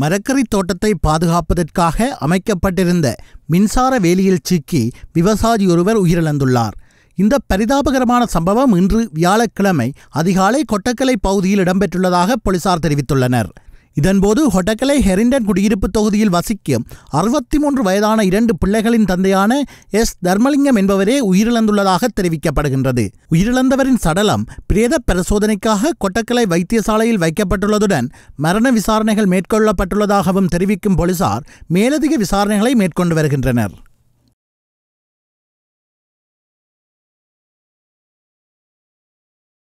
மரக்கறி தோட்டத்தை பாதுகாப்பதற்காக அமைக்கப்பட்டிருந்த மின்சார வேலியில் சிக்கி விவசாயி ஒருவர் உயிரிழந்துள்ளார் இந்த பரிதாபகரமான சம்பவம் இன்று வியாழக்கிழமை அதிகாலை கொட்டக்கலை பகுதியில் இடம்பெற்றுள்ளதாக போலீசார் தெரிவித்துள்ளனர் இதன்போது ஹொட்டக்கலை ஹெரிண்டன் குடியிருப்பு தொகுதியில் வசிக்கும் அறுபத்தி மூன்று வயதான இரண்டு பிள்ளைகளின் தந்தையான எஸ் தர்மலிங்கம் என்பவரே உயிரிழந்துள்ளதாக தெரிவிக்கப்படுகின்றது உயிரிழந்தவரின் சடலம் பிரேத பரிசோதனைக்காக கொட்டக்கலை வைத்தியசாலையில் வைக்கப்பட்டுள்ளதுடன் மரண விசாரணைகள் மேற்கொள்ளப்பட்டுள்ளதாகவும் தெரிவிக்கும் போலீசார் மேலதிக விசாரணைகளை மேற்கொண்டு வருகின்றனர்